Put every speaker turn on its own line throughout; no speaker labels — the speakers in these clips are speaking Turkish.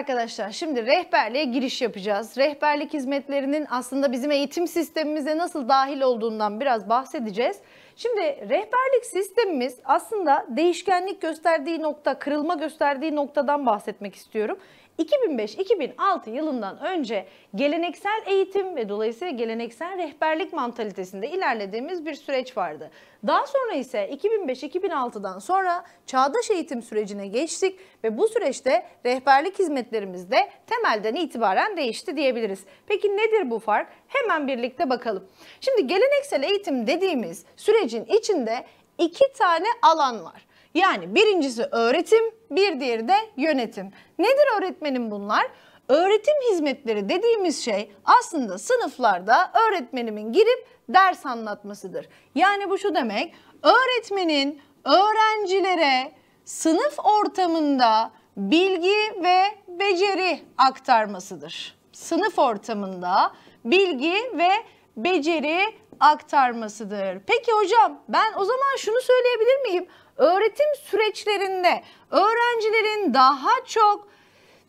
arkadaşlar şimdi rehberliğe giriş yapacağız. Rehberlik hizmetlerinin aslında bizim eğitim sistemimize nasıl dahil olduğundan biraz bahsedeceğiz. Şimdi rehberlik sistemimiz aslında değişkenlik gösterdiği nokta, kırılma gösterdiği noktadan bahsetmek istiyorum. 2005-2006 yılından önce geleneksel eğitim ve dolayısıyla geleneksel rehberlik mantalitesinde ilerlediğimiz bir süreç vardı. Daha sonra ise 2005-2006'dan sonra çağdaş eğitim sürecine geçtik ve bu süreçte rehberlik hizmetlerimiz de temelden itibaren değişti diyebiliriz. Peki nedir bu fark? Hemen birlikte bakalım. Şimdi geleneksel eğitim dediğimiz sürecin içinde iki tane alan var. Yani birincisi öğretim, bir diğeri de yönetim. Nedir öğretmenin bunlar? Öğretim hizmetleri dediğimiz şey aslında sınıflarda öğretmenimin girip ders anlatmasıdır. Yani bu şu demek, öğretmenin öğrencilere sınıf ortamında bilgi ve beceri aktarmasıdır. Sınıf ortamında bilgi ve beceri aktarmasıdır. Peki hocam ben o zaman şunu söyleyebilir miyim? Öğretim süreçlerinde öğrencilerin daha çok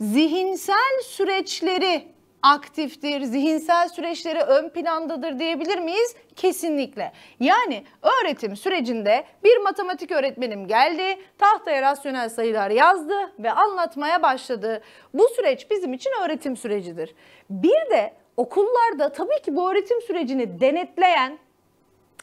zihinsel süreçleri aktiftir, zihinsel süreçleri ön plandadır diyebilir miyiz? Kesinlikle. Yani öğretim sürecinde bir matematik öğretmenim geldi, tahtaya rasyonel sayılar yazdı ve anlatmaya başladı. Bu süreç bizim için öğretim sürecidir. Bir de okullarda tabii ki bu öğretim sürecini denetleyen,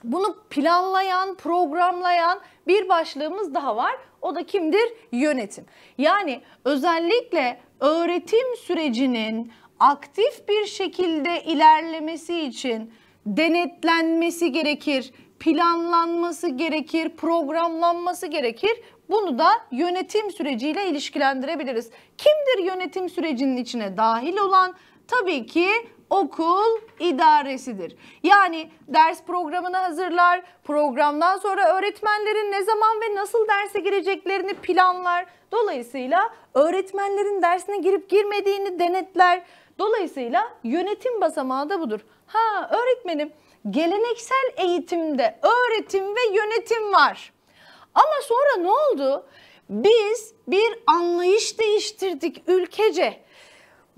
bunu planlayan, programlayan bir başlığımız daha var. O da kimdir? Yönetim. Yani özellikle öğretim sürecinin aktif bir şekilde ilerlemesi için denetlenmesi gerekir, planlanması gerekir, programlanması gerekir. Bunu da yönetim süreciyle ilişkilendirebiliriz. Kimdir yönetim sürecinin içine dahil olan? Tabii ki okul idaresidir. Yani ders programını hazırlar, programdan sonra öğretmenlerin ne zaman ve nasıl derse gireceklerini planlar. Dolayısıyla öğretmenlerin dersine girip girmediğini denetler. Dolayısıyla yönetim basamağı da budur. Ha öğretmenim geleneksel eğitimde öğretim ve yönetim var. Ama sonra ne oldu? Biz bir anlayış değiştirdik ülkece.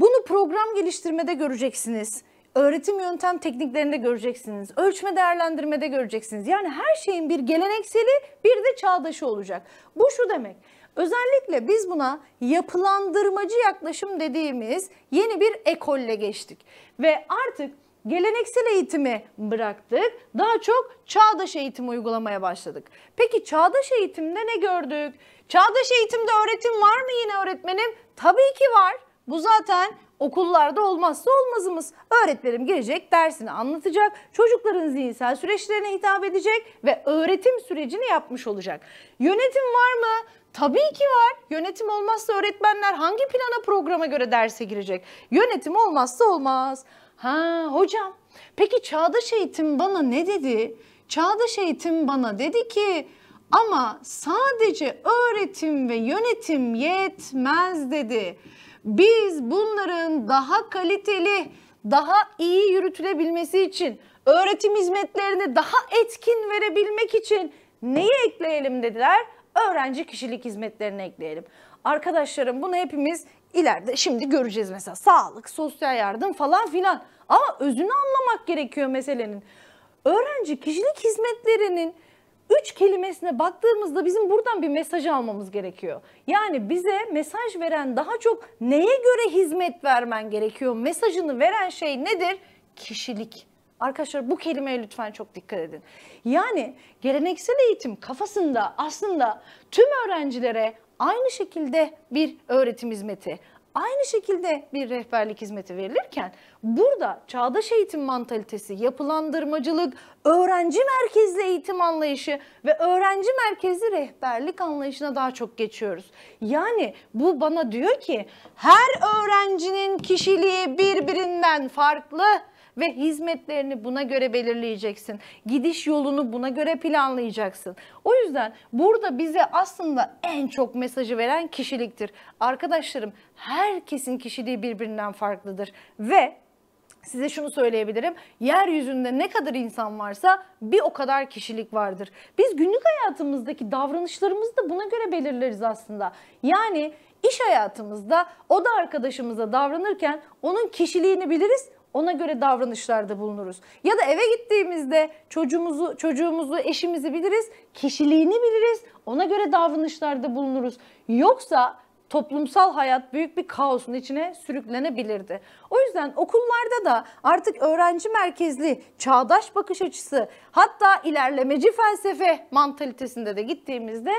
Bunu program geliştirmede göreceksiniz. Öğretim yöntem tekniklerinde göreceksiniz. Ölçme değerlendirmede göreceksiniz. Yani her şeyin bir gelenekseli bir de çağdaşı olacak. Bu şu demek. Özellikle biz buna yapılandırmacı yaklaşım dediğimiz yeni bir ekolle geçtik. Ve artık geleneksel eğitimi bıraktık. Daha çok çağdaş eğitim uygulamaya başladık. Peki çağdaş eğitimde ne gördük? Çağdaş eğitimde öğretim var mı yine öğretmenim? Tabii ki var. Bu zaten okullarda olmazsa olmazımız. Öğretmenim gelecek, dersini anlatacak, çocukların zihinsel süreçlerine hitap edecek ve öğretim sürecini yapmış olacak. Yönetim var mı? Tabii ki var. Yönetim olmazsa öğretmenler hangi plana programa göre derse girecek? Yönetim olmazsa olmaz. Ha hocam, peki çağdaş eğitim bana ne dedi? Çağdaş eğitim bana dedi ki ama sadece öğretim ve yönetim yetmez dedi. Biz bunların daha kaliteli, daha iyi yürütülebilmesi için, öğretim hizmetlerini daha etkin verebilmek için neyi ekleyelim dediler? Öğrenci kişilik hizmetlerini ekleyelim. Arkadaşlarım bunu hepimiz ileride şimdi göreceğiz mesela sağlık, sosyal yardım falan filan. Ama özünü anlamak gerekiyor meselenin. Öğrenci kişilik hizmetlerinin üç kelimesine baktığımızda bizim buradan bir mesaj almamız gerekiyor. Yani bize mesaj veren daha çok neye göre hizmet vermen gerekiyor mesajını veren şey nedir? Kişilik. Arkadaşlar bu kelimeye lütfen çok dikkat edin. Yani geleneksel eğitim kafasında aslında tüm öğrencilere aynı şekilde bir öğretim hizmeti, aynı şekilde bir rehberlik hizmeti verilirken burada çağdaş eğitim mantalitesi, yapılandırmacılık, öğrenci merkezli eğitim anlayışı ve öğrenci merkezli rehberlik anlayışına daha çok geçiyoruz. Yani bu bana diyor ki her öğrencinin kişiliği birbirinden farklı ve hizmetlerini buna göre belirleyeceksin. Gidiş yolunu buna göre planlayacaksın. O yüzden burada bize aslında en çok mesajı veren kişiliktir. Arkadaşlarım herkesin kişiliği birbirinden farklıdır ve size şunu söyleyebilirim. Yeryüzünde ne kadar insan varsa bir o kadar kişilik vardır. Biz günlük hayatımızdaki davranışlarımızı da buna göre belirleriz aslında. Yani iş hayatımızda o da arkadaşımıza davranırken onun kişiliğini biliriz, ona göre davranışlarda bulunuruz. Ya da eve gittiğimizde çocuğumuzu, çocuğumuzu, eşimizi biliriz, kişiliğini biliriz. Ona göre davranışlarda bulunuruz. Yoksa toplumsal hayat büyük bir kaosun içine sürüklenebilirdi. O yüzden okullarda da artık öğrenci merkezli, çağdaş bakış açısı, hatta ilerlemeci felsefe mantalitesinde de gittiğimizde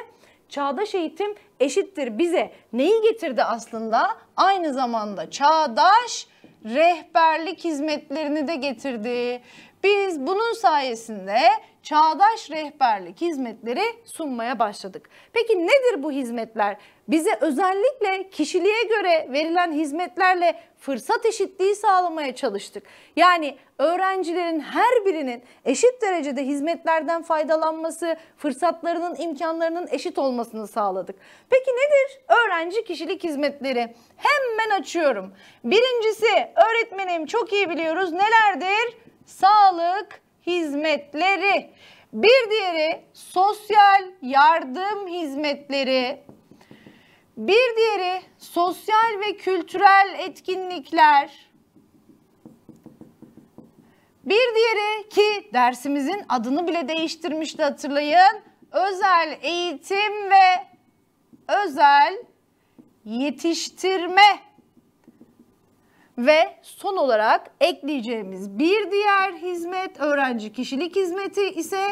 çağdaş eğitim eşittir bize neyi getirdi aslında? Aynı zamanda çağdaş rehberlik hizmetlerini de getirdi. Biz bunun sayesinde çağdaş rehberlik hizmetleri sunmaya başladık. Peki nedir bu hizmetler? Bize özellikle kişiliğe göre verilen hizmetlerle fırsat eşitliği sağlamaya çalıştık. Yani öğrencilerin her birinin eşit derecede hizmetlerden faydalanması, fırsatlarının, imkanlarının eşit olmasını sağladık. Peki nedir öğrenci kişilik hizmetleri? Hemen açıyorum. Birincisi öğretmenim çok iyi biliyoruz nelerdir? Sağlık, hizmetleri. Bir diğeri sosyal yardım hizmetleri. Bir diğeri sosyal ve kültürel etkinlikler. Bir diğeri ki dersimizin adını bile değiştirmişti hatırlayın. Özel eğitim ve özel yetiştirme ve son olarak ekleyeceğimiz bir diğer hizmet öğrenci kişilik hizmeti ise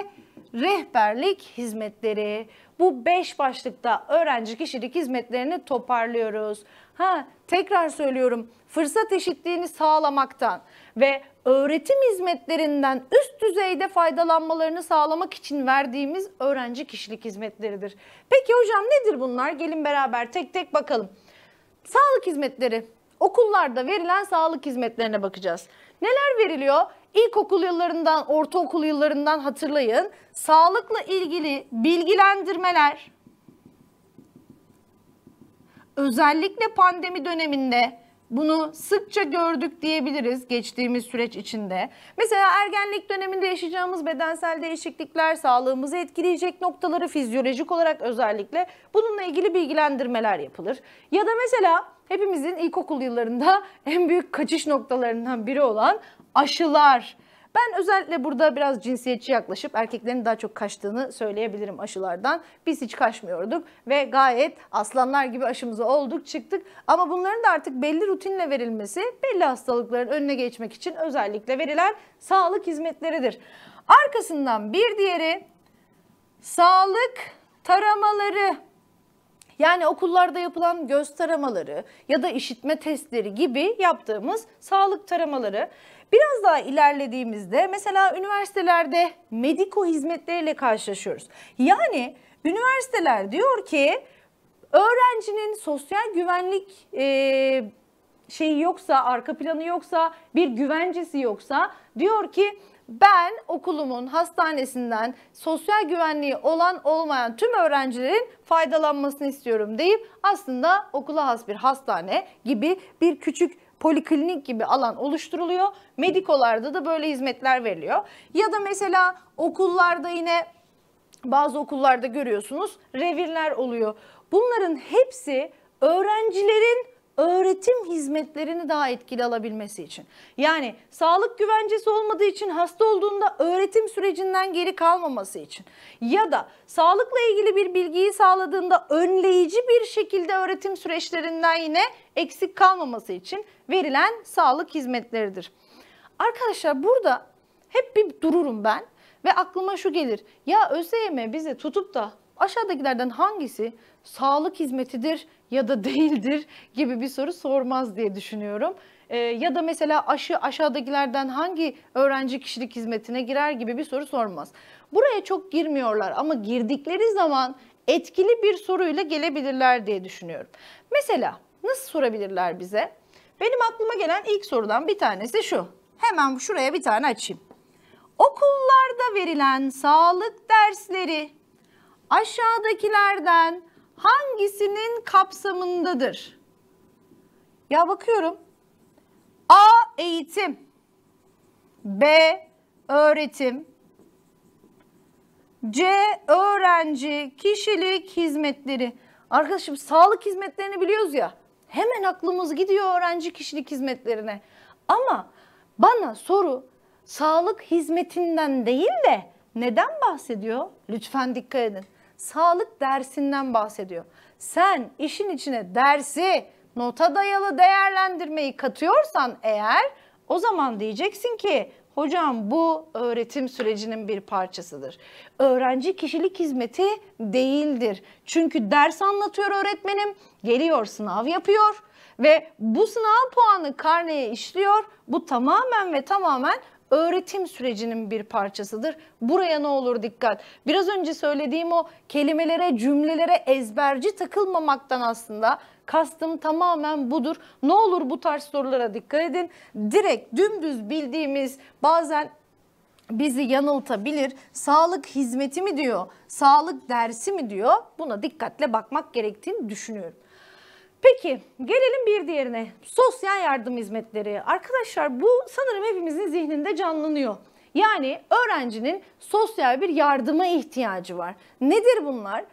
rehberlik hizmetleri. Bu beş başlıkta öğrenci kişilik hizmetlerini toparlıyoruz. Ha tekrar söylüyorum fırsat eşitliğini sağlamaktan ve öğretim hizmetlerinden üst düzeyde faydalanmalarını sağlamak için verdiğimiz öğrenci kişilik hizmetleridir. Peki hocam nedir bunlar? Gelin beraber tek tek bakalım. Sağlık hizmetleri okullarda verilen sağlık hizmetlerine bakacağız. Neler veriliyor? İlkokul yıllarından, ortaokul yıllarından hatırlayın. Sağlıkla ilgili bilgilendirmeler, özellikle pandemi döneminde bunu sıkça gördük diyebiliriz geçtiğimiz süreç içinde. Mesela ergenlik döneminde yaşayacağımız bedensel değişiklikler sağlığımızı etkileyecek noktaları fizyolojik olarak özellikle bununla ilgili bilgilendirmeler yapılır. Ya da mesela hepimizin ilkokul yıllarında en büyük kaçış noktalarından biri olan aşılar. Ben özellikle burada biraz cinsiyetçi yaklaşıp erkeklerin daha çok kaçtığını söyleyebilirim aşılardan. Biz hiç kaçmıyorduk ve gayet aslanlar gibi aşımızı olduk çıktık. Ama bunların da artık belli rutinle verilmesi belli hastalıkların önüne geçmek için özellikle verilen sağlık hizmetleridir. Arkasından bir diğeri sağlık taramaları yani okullarda yapılan göz taramaları ya da işitme testleri gibi yaptığımız sağlık taramaları Biraz daha ilerlediğimizde mesela üniversitelerde mediko hizmetleriyle karşılaşıyoruz. Yani üniversiteler diyor ki öğrencinin sosyal güvenlik e, şeyi yoksa, arka planı yoksa, bir güvencesi yoksa diyor ki ben okulumun hastanesinden sosyal güvenliği olan olmayan tüm öğrencilerin faydalanmasını istiyorum deyip aslında okula has bir hastane gibi bir küçük poliklinik gibi alan oluşturuluyor. Medikolarda da böyle hizmetler veriliyor. Ya da mesela okullarda yine bazı okullarda görüyorsunuz revirler oluyor. Bunların hepsi öğrencilerin öğretim hizmetlerini daha etkili alabilmesi için. Yani sağlık güvencesi olmadığı için hasta olduğunda öğretim sürecinden geri kalmaması için ya da sağlıkla ilgili bir bilgiyi sağladığında önleyici bir şekilde öğretim süreçlerinden yine eksik kalmaması için verilen sağlık hizmetleridir. Arkadaşlar burada hep bir dururum ben ve aklıma şu gelir. Ya ÖSYM bize tutup da aşağıdakilerden hangisi sağlık hizmetidir ya da değildir gibi bir soru sormaz diye düşünüyorum. E, ya da mesela aşı aşağıdakilerden hangi öğrenci kişilik hizmetine girer gibi bir soru sormaz. Buraya çok girmiyorlar ama girdikleri zaman etkili bir soruyla gelebilirler diye düşünüyorum. Mesela nasıl sorabilirler bize? Benim aklıma gelen ilk sorudan bir tanesi şu. Hemen şuraya bir tane açayım. Okullarda verilen sağlık dersleri aşağıdakilerden hangisinin kapsamındadır? Ya bakıyorum. A eğitim, B öğretim, C öğrenci, kişilik hizmetleri. Arkadaşım sağlık hizmetlerini biliyoruz ya. Hemen aklımız gidiyor öğrenci kişilik hizmetlerine. Ama bana soru sağlık hizmetinden değil de neden bahsediyor? Lütfen dikkat edin sağlık dersinden bahsediyor. Sen işin içine dersi nota dayalı değerlendirmeyi katıyorsan eğer o zaman diyeceksin ki hocam bu öğretim sürecinin bir parçasıdır. Öğrenci kişilik hizmeti değildir. Çünkü ders anlatıyor öğretmenim, geliyor sınav yapıyor ve bu sınav puanı karneye işliyor. Bu tamamen ve tamamen öğretim sürecinin bir parçasıdır. Buraya ne olur dikkat. Biraz önce söylediğim o kelimelere, cümlelere ezberci takılmamaktan aslında kastım tamamen budur. Ne olur bu tarz sorulara dikkat edin. Direkt dümdüz bildiğimiz bazen bizi yanıltabilir. Sağlık hizmeti mi diyor, sağlık dersi mi diyor buna dikkatle bakmak gerektiğini düşünüyorum. Peki gelelim bir diğerine. Sosyal yardım hizmetleri. Arkadaşlar bu sanırım hepimizin zihninde canlanıyor. Yani öğrencinin sosyal bir yardıma ihtiyacı var. Nedir bunlar?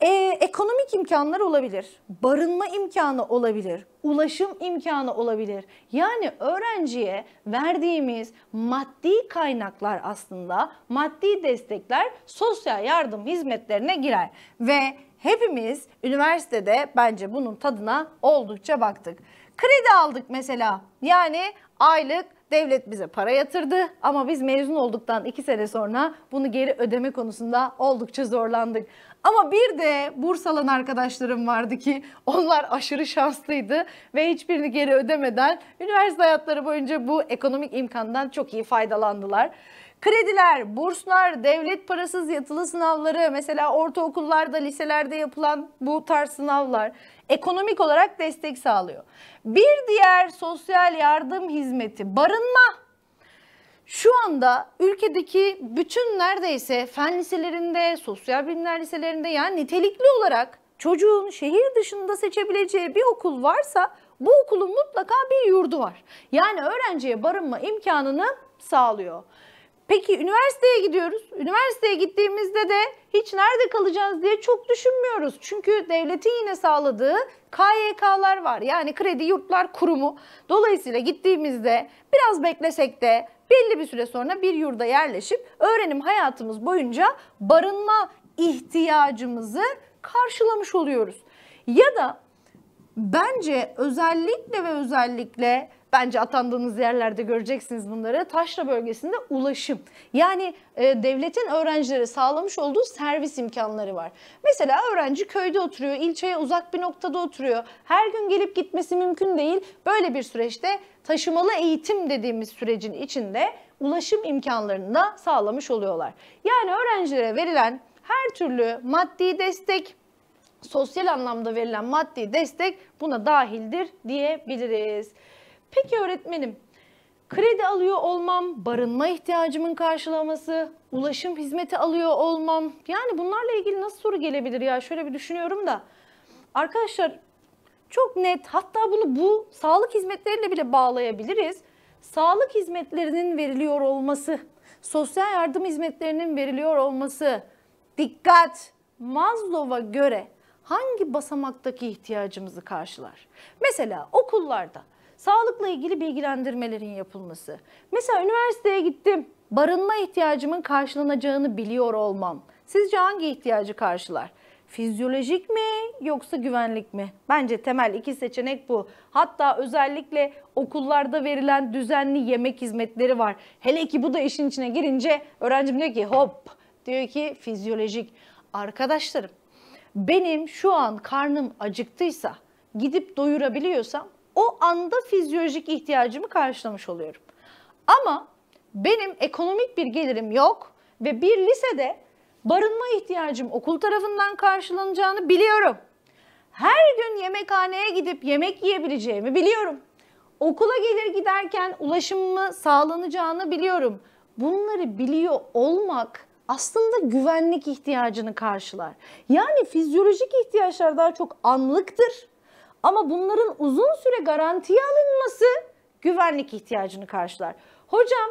Ee, ekonomik imkanlar olabilir, barınma imkanı olabilir, ulaşım imkanı olabilir. Yani öğrenciye verdiğimiz maddi kaynaklar aslında maddi destekler sosyal yardım hizmetlerine girer ve hepimiz üniversitede bence bunun tadına oldukça baktık. Kredi aldık mesela. Yani aylık devlet bize para yatırdı ama biz mezun olduktan iki sene sonra bunu geri ödeme konusunda oldukça zorlandık. Ama bir de burs alan arkadaşlarım vardı ki onlar aşırı şanslıydı ve hiçbirini geri ödemeden üniversite hayatları boyunca bu ekonomik imkandan çok iyi faydalandılar. Krediler, burslar, devlet parasız yatılı sınavları, mesela ortaokullarda, liselerde yapılan bu tarz sınavlar ekonomik olarak destek sağlıyor. Bir diğer sosyal yardım hizmeti barınma. Şu anda ülkedeki bütün neredeyse fen liselerinde, sosyal bilimler liselerinde yani nitelikli olarak çocuğun şehir dışında seçebileceği bir okul varsa bu okulun mutlaka bir yurdu var. Yani öğrenciye barınma imkanını sağlıyor. Peki üniversiteye gidiyoruz. Üniversiteye gittiğimizde de hiç nerede kalacağız diye çok düşünmüyoruz. Çünkü devletin yine sağladığı KYK'lar var. Yani Kredi Yurtlar Kurumu. Dolayısıyla gittiğimizde biraz beklesek de belli bir süre sonra bir yurda yerleşip öğrenim hayatımız boyunca barınma ihtiyacımızı karşılamış oluyoruz. Ya da bence özellikle ve özellikle Bence atandığınız yerlerde göreceksiniz bunları. Taşra bölgesinde ulaşım. Yani e, devletin öğrencilere sağlamış olduğu servis imkanları var. Mesela öğrenci köyde oturuyor, ilçeye uzak bir noktada oturuyor. Her gün gelip gitmesi mümkün değil. Böyle bir süreçte taşımalı eğitim dediğimiz sürecin içinde ulaşım imkanlarını da sağlamış oluyorlar. Yani öğrencilere verilen her türlü maddi destek, sosyal anlamda verilen maddi destek buna dahildir diyebiliriz. Peki öğretmenim, kredi alıyor olmam, barınma ihtiyacımın karşılaması, ulaşım hizmeti alıyor olmam. Yani bunlarla ilgili nasıl soru gelebilir ya? Şöyle bir düşünüyorum da. Arkadaşlar çok net hatta bunu bu sağlık hizmetleriyle bile bağlayabiliriz. Sağlık hizmetlerinin veriliyor olması, sosyal yardım hizmetlerinin veriliyor olması. Dikkat! Maslow'a göre hangi basamaktaki ihtiyacımızı karşılar? Mesela okullarda sağlıkla ilgili bilgilendirmelerin yapılması. Mesela üniversiteye gittim, barınma ihtiyacımın karşılanacağını biliyor olmam. Sizce hangi ihtiyacı karşılar? Fizyolojik mi yoksa güvenlik mi? Bence temel iki seçenek bu. Hatta özellikle okullarda verilen düzenli yemek hizmetleri var. Hele ki bu da işin içine girince öğrencim diyor ki hop diyor ki fizyolojik. Arkadaşlarım benim şu an karnım acıktıysa gidip doyurabiliyorsam o anda fizyolojik ihtiyacımı karşılamış oluyorum. Ama benim ekonomik bir gelirim yok ve bir lisede barınma ihtiyacım okul tarafından karşılanacağını biliyorum. Her gün yemekhaneye gidip yemek yiyebileceğimi biliyorum. Okula gelir giderken ulaşımımı sağlanacağını biliyorum. Bunları biliyor olmak aslında güvenlik ihtiyacını karşılar. Yani fizyolojik ihtiyaçlar daha çok anlıktır ama bunların uzun süre garantiye alınması güvenlik ihtiyacını karşılar. Hocam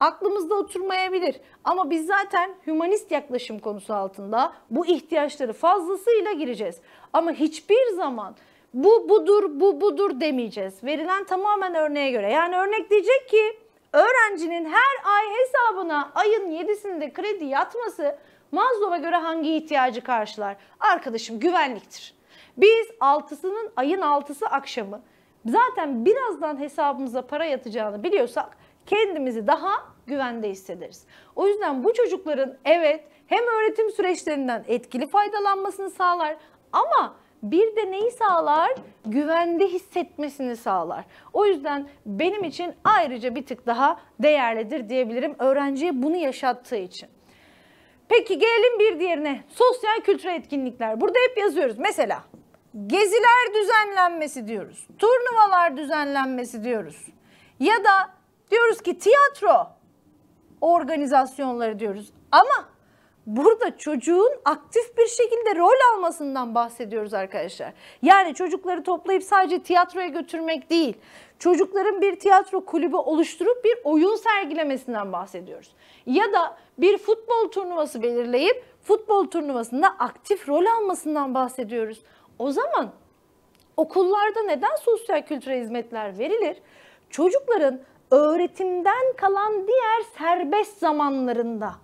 aklımızda oturmayabilir ama biz zaten hümanist yaklaşım konusu altında bu ihtiyaçları fazlasıyla gireceğiz. Ama hiçbir zaman bu budur, bu budur demeyeceğiz. Verilen tamamen örneğe göre. Yani örnek diyecek ki öğrencinin her ay hesabına ayın 7'sinde kredi yatması mazluma göre hangi ihtiyacı karşılar? Arkadaşım güvenliktir. Biz 6'sının ayın 6'sı akşamı zaten birazdan hesabımıza para yatacağını biliyorsak kendimizi daha güvende hissederiz. O yüzden bu çocukların evet hem öğretim süreçlerinden etkili faydalanmasını sağlar ama bir de neyi sağlar? Güvende hissetmesini sağlar. O yüzden benim için ayrıca bir tık daha değerlidir diyebilirim öğrenciye bunu yaşattığı için. Peki gelelim bir diğerine. Sosyal kültürel etkinlikler. Burada hep yazıyoruz. Mesela geziler düzenlenmesi diyoruz. Turnuvalar düzenlenmesi diyoruz. Ya da diyoruz ki tiyatro organizasyonları diyoruz. Ama burada çocuğun aktif bir şekilde rol almasından bahsediyoruz arkadaşlar. Yani çocukları toplayıp sadece tiyatroya götürmek değil. Çocukların bir tiyatro kulübü oluşturup bir oyun sergilemesinden bahsediyoruz. Ya da bir futbol turnuvası belirleyip futbol turnuvasında aktif rol almasından bahsediyoruz. O zaman okullarda neden sosyal kültüre hizmetler verilir? Çocukların öğretimden kalan diğer serbest zamanlarında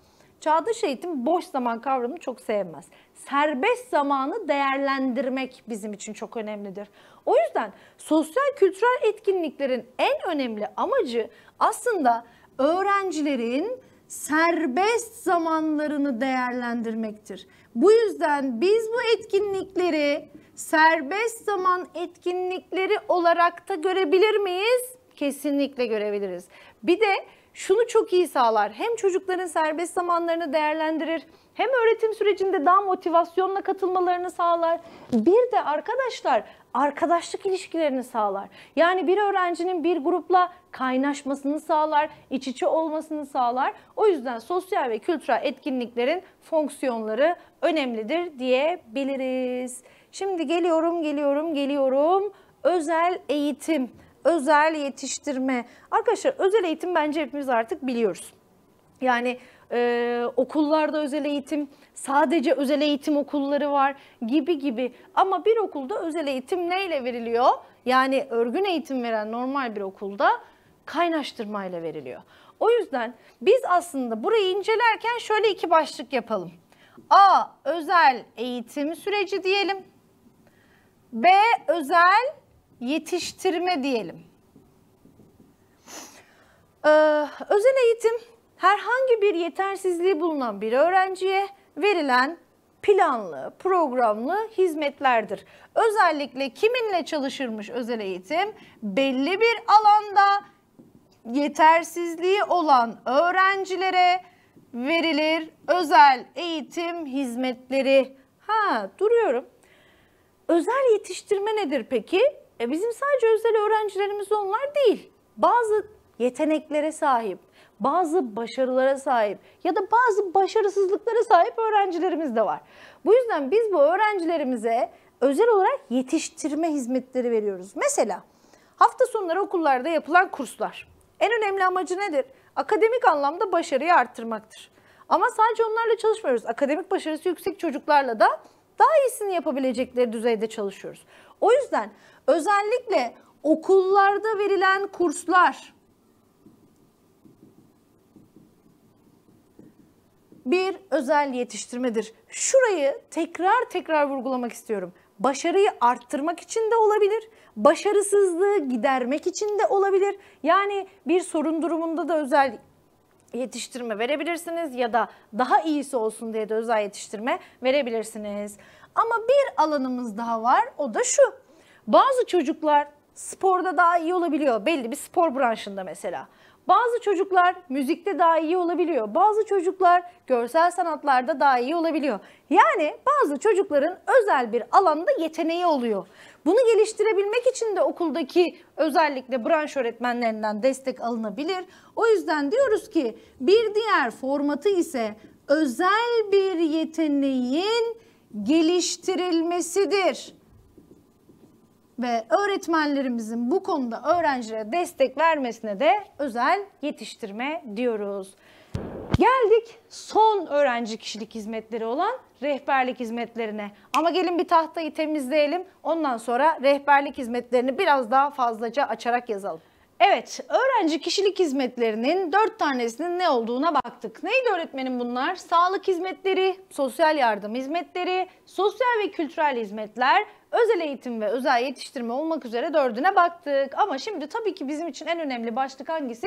Çağdaş eğitim boş zaman kavramını çok sevmez. Serbest zamanı değerlendirmek bizim için çok önemlidir. O yüzden sosyal kültürel etkinliklerin en önemli amacı aslında öğrencilerin serbest zamanlarını değerlendirmektir. Bu yüzden biz bu etkinlikleri serbest zaman etkinlikleri olarak da görebilir miyiz? Kesinlikle görebiliriz. Bir de şunu çok iyi sağlar. Hem çocukların serbest zamanlarını değerlendirir, hem öğretim sürecinde daha motivasyonla katılmalarını sağlar. Bir de arkadaşlar arkadaşlık ilişkilerini sağlar. Yani bir öğrencinin bir grupla kaynaşmasını sağlar, iç içe olmasını sağlar. O yüzden sosyal ve kültürel etkinliklerin fonksiyonları önemlidir diyebiliriz. Şimdi geliyorum, geliyorum, geliyorum. Özel eğitim, özel yetiştirme. Arkadaşlar özel eğitim bence hepimiz artık biliyoruz. Yani e, okullarda özel eğitim, sadece özel eğitim okulları var gibi gibi. Ama bir okulda özel eğitim neyle veriliyor? Yani örgün eğitim veren normal bir okulda kaynaştırmayla veriliyor. O yüzden biz aslında burayı incelerken şöyle iki başlık yapalım. A. Özel eğitim süreci diyelim. B. Özel yetiştirme diyelim. Ee, özel eğitim herhangi bir yetersizliği bulunan bir öğrenciye verilen planlı, programlı hizmetlerdir. Özellikle kiminle çalışırmış özel eğitim? Belli bir alanda yetersizliği olan öğrencilere verilir özel eğitim hizmetleri. Ha duruyorum. Özel yetiştirme nedir peki? E bizim sadece özel öğrencilerimiz onlar değil. Bazı yeteneklere sahip, bazı başarılara sahip ya da bazı başarısızlıklara sahip öğrencilerimiz de var. Bu yüzden biz bu öğrencilerimize özel olarak yetiştirme hizmetleri veriyoruz. Mesela hafta sonları okullarda yapılan kurslar. En önemli amacı nedir? Akademik anlamda başarıyı arttırmaktır. Ama sadece onlarla çalışmıyoruz. Akademik başarısı yüksek çocuklarla da daha iyisini yapabilecekleri düzeyde çalışıyoruz. O yüzden özellikle okullarda verilen kurslar, bir özel yetiştirmedir. Şurayı tekrar tekrar vurgulamak istiyorum. Başarıyı arttırmak için de olabilir, başarısızlığı gidermek için de olabilir. Yani bir sorun durumunda da özel yetiştirme verebilirsiniz ya da daha iyisi olsun diye de özel yetiştirme verebilirsiniz. Ama bir alanımız daha var o da şu. Bazı çocuklar sporda daha iyi olabiliyor belli bir spor branşında mesela. Bazı çocuklar müzikte daha iyi olabiliyor. Bazı çocuklar görsel sanatlarda daha iyi olabiliyor. Yani bazı çocukların özel bir alanda yeteneği oluyor. Bunu geliştirebilmek için de okuldaki özellikle branş öğretmenlerinden destek alınabilir. O yüzden diyoruz ki bir diğer formatı ise özel bir yeteneğin geliştirilmesidir ve öğretmenlerimizin bu konuda öğrencilere destek vermesine de özel yetiştirme diyoruz. Geldik son öğrenci kişilik hizmetleri olan rehberlik hizmetlerine. Ama gelin bir tahtayı temizleyelim. Ondan sonra rehberlik hizmetlerini biraz daha fazlaca açarak yazalım. Evet, öğrenci kişilik hizmetlerinin dört tanesinin ne olduğuna baktık. Neydi öğretmenim bunlar? Sağlık hizmetleri, sosyal yardım hizmetleri, sosyal ve kültürel hizmetler, Özel eğitim ve özel yetiştirme olmak üzere dördüne baktık. Ama şimdi tabii ki bizim için en önemli başlık hangisi?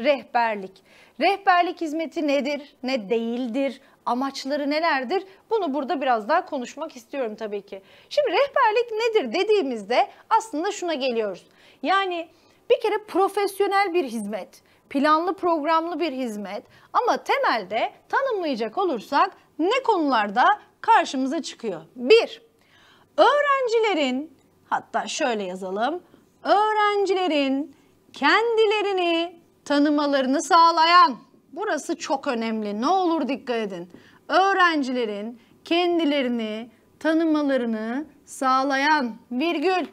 Rehberlik. Rehberlik hizmeti nedir, ne değildir, amaçları nelerdir? Bunu burada biraz daha konuşmak istiyorum tabii ki. Şimdi rehberlik nedir dediğimizde aslında şuna geliyoruz. Yani bir kere profesyonel bir hizmet, planlı programlı bir hizmet ama temelde tanımlayacak olursak ne konularda karşımıza çıkıyor? Bir, öğrencilerin hatta şöyle yazalım. Öğrencilerin kendilerini tanımalarını sağlayan burası çok önemli. Ne olur dikkat edin. Öğrencilerin kendilerini tanımalarını sağlayan virgül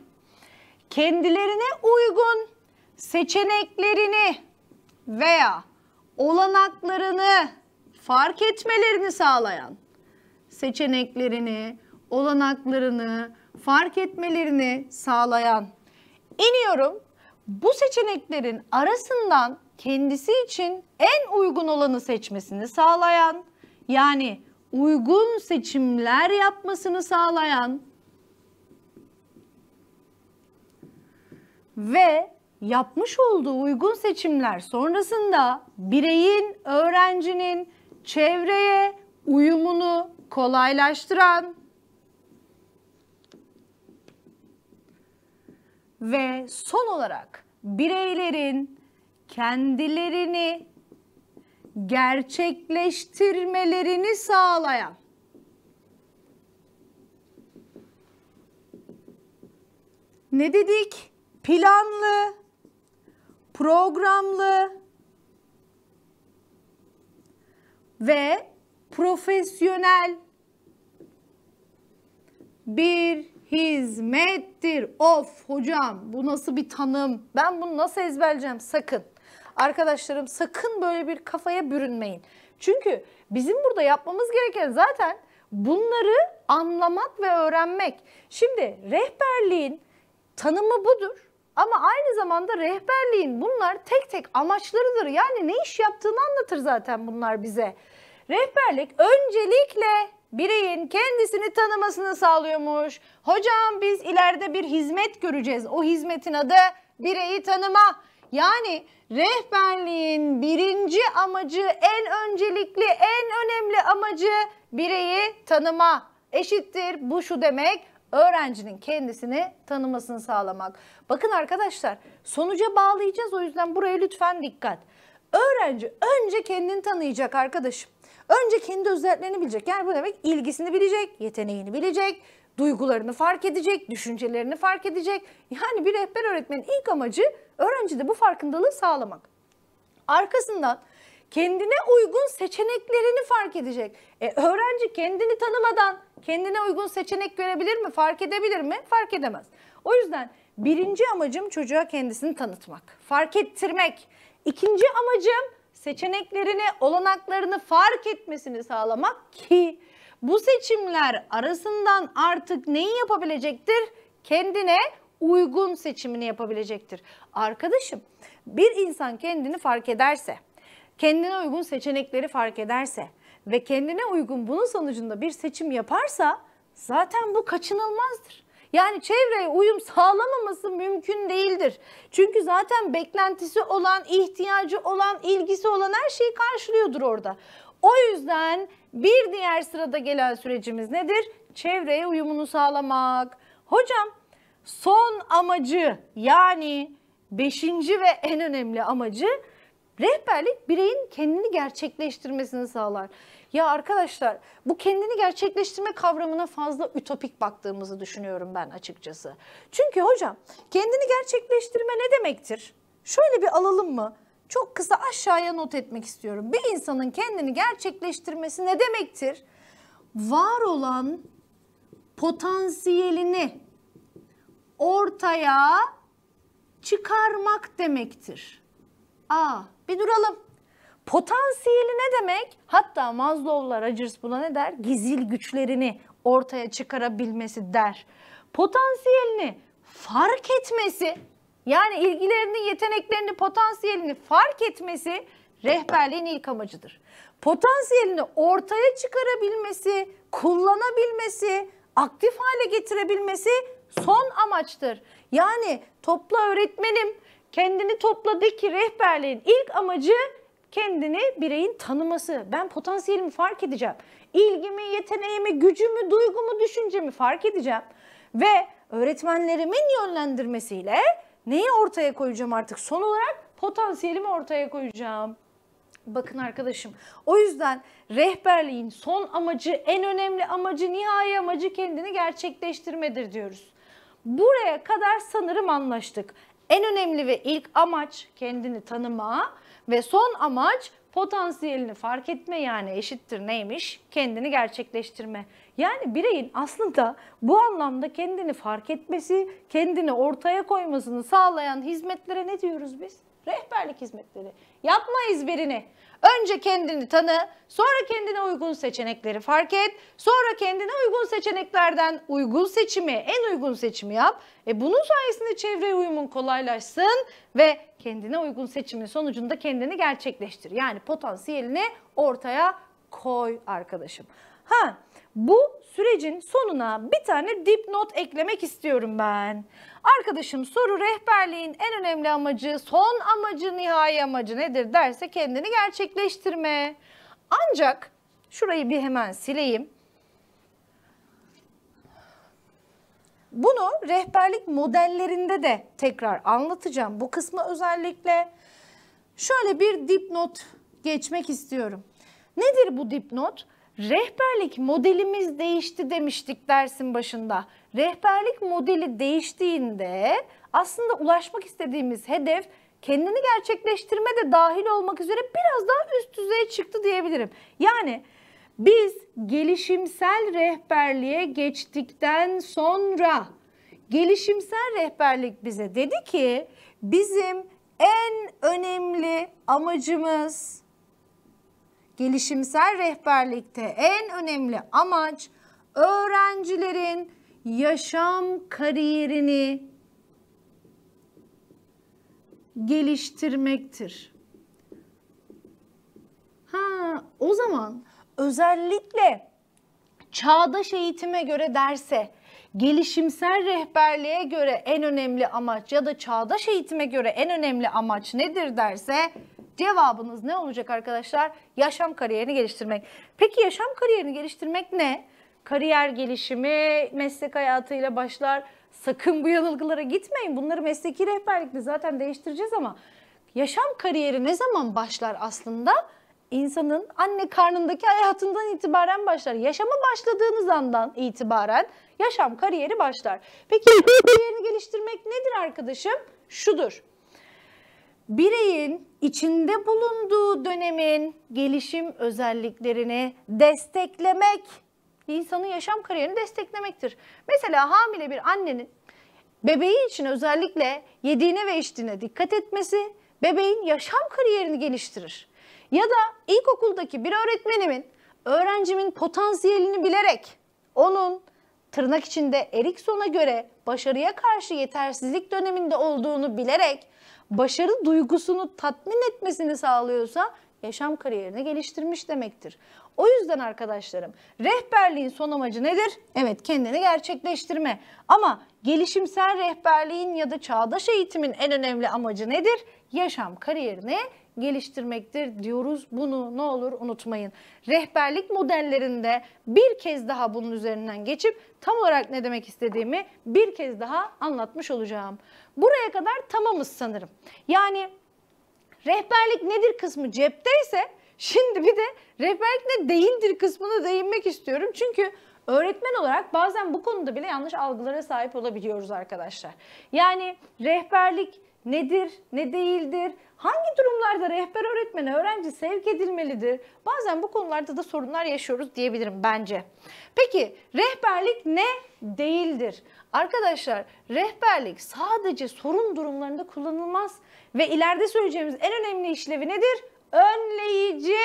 kendilerine uygun seçeneklerini veya olanaklarını fark etmelerini sağlayan seçeneklerini, olanaklarını fark etmelerini sağlayan. İniyorum. Bu seçeneklerin arasından kendisi için en uygun olanı seçmesini sağlayan, yani uygun seçimler yapmasını sağlayan ve yapmış olduğu uygun seçimler sonrasında bireyin, öğrencinin çevreye uyumunu kolaylaştıran ve son olarak bireylerin kendilerini gerçekleştirmelerini sağlayan ne dedik? Planlı, programlı ve profesyonel bir hizmettir. Of hocam bu nasıl bir tanım? Ben bunu nasıl ezberleyeceğim? Sakın. Arkadaşlarım sakın böyle bir kafaya bürünmeyin. Çünkü bizim burada yapmamız gereken zaten bunları anlamak ve öğrenmek. Şimdi rehberliğin tanımı budur. Ama aynı zamanda rehberliğin bunlar tek tek amaçlarıdır. Yani ne iş yaptığını anlatır zaten bunlar bize. Rehberlik öncelikle bireyin kendisini tanımasını sağlıyormuş. Hocam biz ileride bir hizmet göreceğiz. O hizmetin adı bireyi tanıma. Yani rehberliğin birinci amacı, en öncelikli, en önemli amacı bireyi tanıma. Eşittir bu şu demek öğrencinin kendisini tanımasını sağlamak. Bakın arkadaşlar sonuca bağlayacağız o yüzden buraya lütfen dikkat. Öğrenci önce kendini tanıyacak arkadaşım. Önce kendi özelliklerini bilecek. Yani bu demek ilgisini bilecek, yeteneğini bilecek, duygularını fark edecek, düşüncelerini fark edecek. Yani bir rehber öğretmenin ilk amacı öğrencide bu farkındalığı sağlamak. Arkasından kendine uygun seçeneklerini fark edecek. E, öğrenci kendini tanımadan kendine uygun seçenek görebilir mi? Fark edebilir mi? Fark edemez. O yüzden birinci amacım çocuğa kendisini tanıtmak, fark ettirmek. İkinci amacım seçeneklerini, olanaklarını fark etmesini sağlamak ki bu seçimler arasından artık neyi yapabilecektir? Kendine uygun seçimini yapabilecektir. Arkadaşım bir insan kendini fark ederse, kendine uygun seçenekleri fark ederse ve kendine uygun bunun sonucunda bir seçim yaparsa zaten bu kaçınılmazdır. Yani çevreye uyum sağlamaması mümkün değildir. Çünkü zaten beklentisi olan, ihtiyacı olan, ilgisi olan her şeyi karşılıyordur orada. O yüzden bir diğer sırada gelen sürecimiz nedir? Çevreye uyumunu sağlamak. Hocam son amacı yani beşinci ve en önemli amacı rehberlik bireyin kendini gerçekleştirmesini sağlar. Ya arkadaşlar bu kendini gerçekleştirme kavramına fazla ütopik baktığımızı düşünüyorum ben açıkçası. Çünkü hocam kendini gerçekleştirme ne demektir? Şöyle bir alalım mı? Çok kısa aşağıya not etmek istiyorum. Bir insanın kendini gerçekleştirmesi ne demektir? Var olan potansiyelini ortaya çıkarmak demektir. Aa, bir duralım. Potansiyeli ne demek? Hatta Maslow'la Rogers buna ne der? Gizil güçlerini ortaya çıkarabilmesi der. Potansiyelini fark etmesi yani ilgilerini, yeteneklerini, potansiyelini fark etmesi rehberliğin ilk amacıdır. Potansiyelini ortaya çıkarabilmesi, kullanabilmesi, aktif hale getirebilmesi son amaçtır. Yani topla öğretmenim kendini topladı ki rehberliğin ilk amacı kendini bireyin tanıması. Ben potansiyelimi fark edeceğim. İlgimi, yeteneğimi, gücümü, duygumu, düşüncemi fark edeceğim. Ve öğretmenlerimin yönlendirmesiyle neyi ortaya koyacağım artık? Son olarak potansiyelimi ortaya koyacağım. Bakın arkadaşım o yüzden rehberliğin son amacı, en önemli amacı, nihai amacı kendini gerçekleştirmedir diyoruz. Buraya kadar sanırım anlaştık. En önemli ve ilk amaç kendini tanıma, ve son amaç potansiyelini fark etme yani eşittir neymiş? Kendini gerçekleştirme. Yani bireyin aslında bu anlamda kendini fark etmesi, kendini ortaya koymasını sağlayan hizmetlere ne diyoruz biz? Rehberlik hizmetleri. Yapma izbirini. Önce kendini tanı, sonra kendine uygun seçenekleri fark et, sonra kendine uygun seçeneklerden uygun seçimi, en uygun seçimi yap. E bunun sayesinde çevreye uyumun kolaylaşsın ve kendine uygun seçimin sonucunda kendini gerçekleştir. Yani potansiyelini ortaya koy arkadaşım. Ha bu sürecin sonuna bir tane dipnot eklemek istiyorum ben. Arkadaşım soru rehberliğin en önemli amacı, son amacı, nihai amacı nedir derse kendini gerçekleştirme. Ancak şurayı bir hemen sileyim. Bunu rehberlik modellerinde de tekrar anlatacağım. Bu kısmı özellikle şöyle bir dipnot geçmek istiyorum. Nedir bu dipnot? Rehberlik modelimiz değişti demiştik dersin başında. Rehberlik modeli değiştiğinde aslında ulaşmak istediğimiz hedef kendini gerçekleştirme de dahil olmak üzere biraz daha üst düzeye çıktı diyebilirim. Yani biz gelişimsel rehberliğe geçtikten sonra gelişimsel rehberlik bize dedi ki bizim en önemli amacımız Gelişimsel rehberlikte en önemli amaç öğrencilerin yaşam kariyerini geliştirmektir. Ha, o zaman özellikle çağdaş eğitime göre derse gelişimsel rehberliğe göre en önemli amaç ya da çağdaş eğitime göre en önemli amaç nedir derse Cevabınız ne olacak arkadaşlar? Yaşam kariyerini geliştirmek. Peki yaşam kariyerini geliştirmek ne? Kariyer gelişimi meslek hayatıyla başlar. Sakın bu yanılgılara gitmeyin. Bunları mesleki rehberlikle zaten değiştireceğiz ama yaşam kariyeri ne zaman başlar aslında? İnsanın anne karnındaki hayatından itibaren başlar. Yaşama başladığınız andan itibaren yaşam kariyeri başlar. Peki kariyerini geliştirmek nedir arkadaşım? Şudur bireyin içinde bulunduğu dönemin gelişim özelliklerini desteklemek insanın yaşam kariyerini desteklemektir. Mesela hamile bir annenin bebeği için özellikle yediğine ve içtiğine dikkat etmesi bebeğin yaşam kariyerini geliştirir. Ya da ilkokuldaki bir öğretmenimin öğrencimin potansiyelini bilerek onun tırnak içinde Erikson'a göre başarıya karşı yetersizlik döneminde olduğunu bilerek başarı duygusunu tatmin etmesini sağlıyorsa yaşam kariyerini geliştirmiş demektir. O yüzden arkadaşlarım rehberliğin son amacı nedir? Evet kendini gerçekleştirme. Ama gelişimsel rehberliğin ya da çağdaş eğitimin en önemli amacı nedir? Yaşam kariyerini geliştirmektir diyoruz. Bunu ne olur unutmayın. Rehberlik modellerinde bir kez daha bunun üzerinden geçip tam olarak ne demek istediğimi bir kez daha anlatmış olacağım. Buraya kadar tamamız sanırım. Yani rehberlik nedir kısmı cepteyse şimdi bir de rehberlik ne değildir kısmını değinmek istiyorum. Çünkü öğretmen olarak bazen bu konuda bile yanlış algılara sahip olabiliyoruz arkadaşlar. Yani rehberlik nedir, ne değildir, Hangi durumlarda rehber öğretmene öğrenci sevk edilmelidir? Bazen bu konularda da sorunlar yaşıyoruz diyebilirim bence. Peki rehberlik ne değildir? Arkadaşlar rehberlik sadece sorun durumlarında kullanılmaz ve ileride söyleyeceğimiz en önemli işlevi nedir? Önleyici.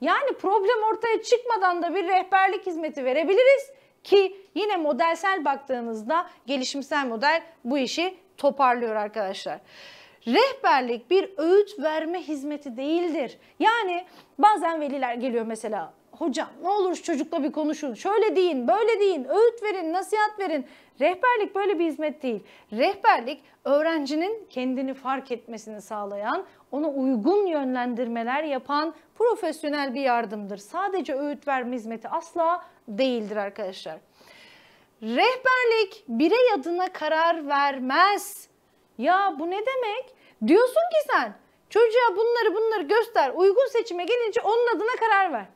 Yani problem ortaya çıkmadan da bir rehberlik hizmeti verebiliriz ki yine modelsel baktığınızda gelişimsel model bu işi toparlıyor arkadaşlar. Rehberlik bir öğüt verme hizmeti değildir. Yani bazen veliler geliyor mesela hocam ne olur şu çocukla bir konuşun. Şöyle deyin, böyle deyin, öğüt verin, nasihat verin. Rehberlik böyle bir hizmet değil. Rehberlik öğrencinin kendini fark etmesini sağlayan, ona uygun yönlendirmeler yapan profesyonel bir yardımdır. Sadece öğüt verme hizmeti asla değildir arkadaşlar. Rehberlik birey adına karar vermez. Ya bu ne demek? Diyorsun ki sen çocuğa bunları bunları göster. Uygun seçime gelince onun adına karar ver.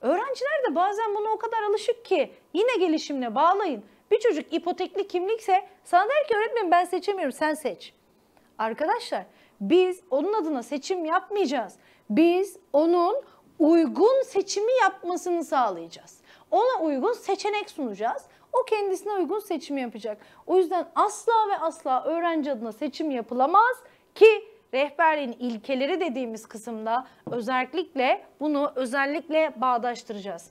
Öğrenciler de bazen buna o kadar alışık ki yine gelişimle bağlayın. Bir çocuk ipotekli kimlikse sana der ki öğretmenim ben seçemiyorum sen seç. Arkadaşlar biz onun adına seçim yapmayacağız. Biz onun uygun seçimi yapmasını sağlayacağız. Ona uygun seçenek sunacağız o kendisine uygun seçim yapacak. O yüzden asla ve asla öğrenci adına seçim yapılamaz ki rehberliğin ilkeleri dediğimiz kısımda özellikle bunu özellikle bağdaştıracağız.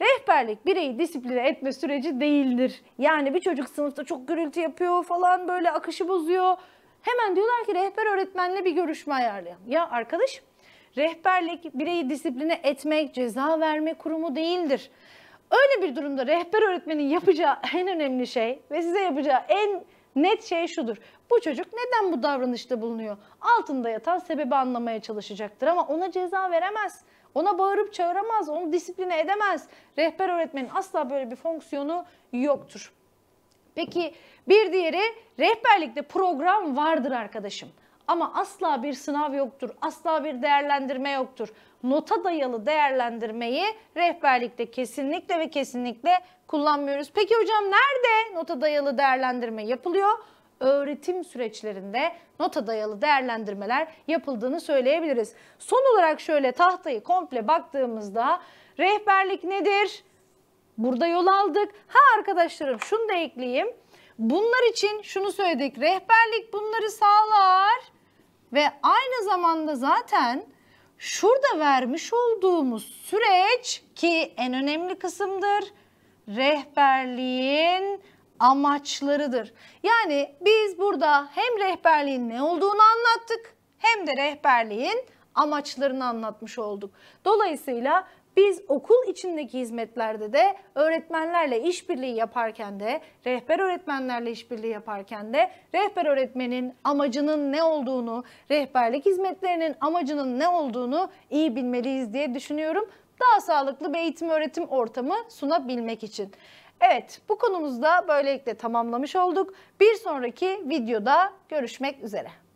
Rehberlik bireyi disipline etme süreci değildir. Yani bir çocuk sınıfta çok gürültü yapıyor falan böyle akışı bozuyor. Hemen diyorlar ki rehber öğretmenle bir görüşme ayarlayalım. Ya arkadaş rehberlik bireyi disipline etmek, ceza verme kurumu değildir. Öyle bir durumda rehber öğretmenin yapacağı en önemli şey ve size yapacağı en net şey şudur. Bu çocuk neden bu davranışta bulunuyor? Altında yatan sebebi anlamaya çalışacaktır ama ona ceza veremez. Ona bağırıp çağıramaz, onu disipline edemez. Rehber öğretmenin asla böyle bir fonksiyonu yoktur. Peki bir diğeri rehberlikte program vardır arkadaşım. Ama asla bir sınav yoktur, asla bir değerlendirme yoktur. Nota dayalı değerlendirmeyi rehberlikte kesinlikle ve kesinlikle kullanmıyoruz. Peki hocam nerede nota dayalı değerlendirme yapılıyor? öğretim süreçlerinde nota dayalı değerlendirmeler yapıldığını söyleyebiliriz. Son olarak şöyle tahtayı komple baktığımızda rehberlik nedir? Burada yol aldık. Ha arkadaşlarım şunu da ekleyeyim. Bunlar için şunu söyledik. Rehberlik bunları sağlar. Ve aynı zamanda zaten şurada vermiş olduğumuz süreç ki en önemli kısımdır. Rehberliğin amaçlarıdır. Yani biz burada hem rehberliğin ne olduğunu anlattık hem de rehberliğin amaçlarını anlatmış olduk. Dolayısıyla biz okul içindeki hizmetlerde de öğretmenlerle işbirliği yaparken de, rehber öğretmenlerle işbirliği yaparken de rehber öğretmenin amacının ne olduğunu, rehberlik hizmetlerinin amacının ne olduğunu iyi bilmeliyiz diye düşünüyorum. Daha sağlıklı bir eğitim öğretim ortamı sunabilmek için. Evet bu konumuzda böylelikle tamamlamış olduk. Bir sonraki videoda görüşmek üzere.